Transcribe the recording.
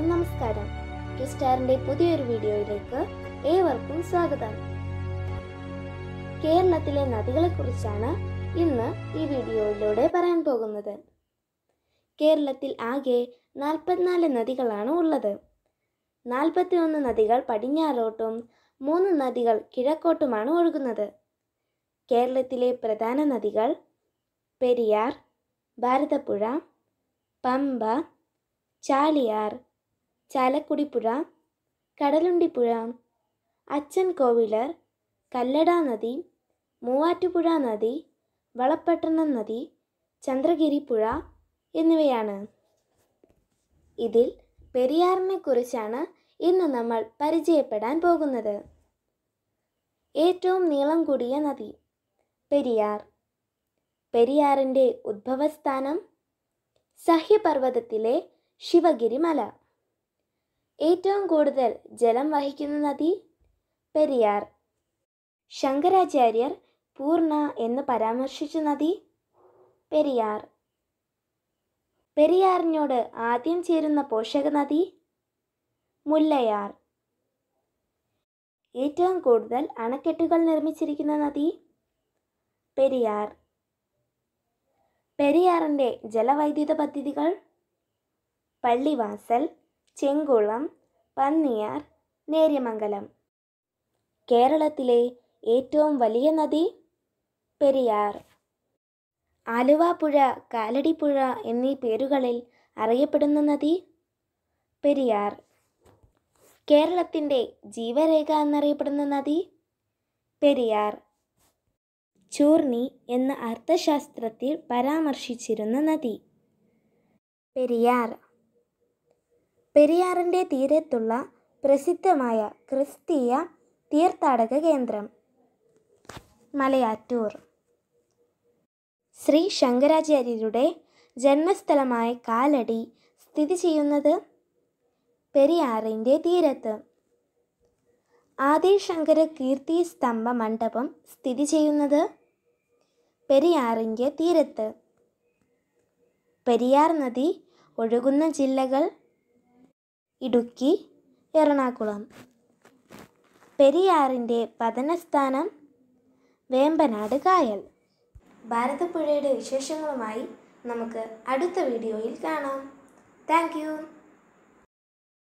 എല്ലാവർക്കും നമസ്കാരം സ്റ്റാറിന്റെ പുതിയൊരു വീഡിയോയിലേക്ക് ഏവർക്കും സ്വാഗതം കേരളത്തിലെ നദികളെക്കുറിച്ചാണ് ഇന്ന് ഈ വീഡിയോയിലൂടെ പറയാൻ പോകുന്നത് കേരളത്തിൽ ആകെ നാൽപ്പത്തിനാല് നദികളാണ് ഉള്ളത് ഒന്ന് നദികൾ പടിഞ്ഞാറോട്ടും മൂന്ന് നദികൾ കിഴക്കോട്ടുമാണ് ഒഴുകുന്നത് കേരളത്തിലെ പ്രധാന നദികൾ പെരിയാർ ഭാരതപ്പുഴ പമ്പ ചാലിയാർ ചാലക്കുടിപ്പുഴ കടലുണ്ടിപ്പുഴ അച്ഛൻ കോവിലർ കല്ലട നദി മൂവാറ്റുപുഴ നദി വളപട്ടണം നദി ചന്ദ്രഗിരിപ്പുഴ എന്നിവയാണ് ഇതിൽ പെരിയാറിനെക്കുറിച്ചാണ് ഇന്ന് നമ്മൾ പരിചയപ്പെടാൻ പോകുന്നത് ഏറ്റവും നീളം കൂടിയ നദി പെരിയാർ പെരിയാറിൻ്റെ ഉദ്ഭവസ്ഥാനം സഹ്യപർവ്വതത്തിലെ ശിവഗിരിമല ഏറ്റവും കൂടുതൽ ജലം വഹിക്കുന്ന നദി പെരിയാർ ശങ്കരാചാര്യർ പൂർണ്ണ എന്ന് പരാമർശിച്ച നദി പെരിയാർ പെരിയാറിനോട് ആദ്യം ചേരുന്ന പോഷക നദി മുല്ലയാർ ഏറ്റവും കൂടുതൽ അണക്കെട്ടുകൾ നിർമ്മിച്ചിരിക്കുന്ന നദി പെരിയാർ പെരിയാറിൻ്റെ ജലവൈദ്യുത പദ്ധതികൾ പള്ളിവാസൽ ചെങ്കുളം പന്നിയാർ നേര്യമംഗലം കേരളത്തിലെ ഏറ്റവും വലിയ നദി പെരിയാർ ആലുവാപ്പുഴ കാലടിപ്പുഴ എന്നീ പേരുകളിൽ അറിയപ്പെടുന്ന നദി പെരിയാർ കേരളത്തിൻ്റെ ജീവരേഖ എന്നറിയപ്പെടുന്ന നദി പെരിയാർ ചൂർണി എന്ന അർത്ഥശാസ്ത്രത്തിൽ പരാമർശിച്ചിരുന്ന നദി പെരിയാർ പെരിയാറിൻ്റെ തീരത്തുള്ള പ്രസിദ്ധമായ ക്രിസ്തീയ തീർത്ഥാടക കേന്ദ്രം മലയാറ്റൂർ ശ്രീ ശങ്കരാചാര്യരുടെ ജന്മസ്ഥലമായ കാലടി സ്ഥിതി ചെയ്യുന്നത് പെരിയാറിൻ്റെ തീരത്ത് ആദിശങ്കര കീർത്തി സ്തംഭ മണ്ഡപം സ്ഥിതി ചെയ്യുന്നത് പെരിയാറിൻ്റെ തീരത്ത് പെരിയാർ നദി ഒഴുകുന്ന ജില്ലകൾ ഇടുക്കി എറണാകുളം പെരിയാറിൻ്റെ പതനസ്ഥാനം വേമ്പനാട് കായൽ ഭാരതപ്പുഴയുടെ വിശേഷങ്ങളുമായി നമുക്ക് അടുത്ത വീഡിയോയിൽ കാണാം താങ്ക്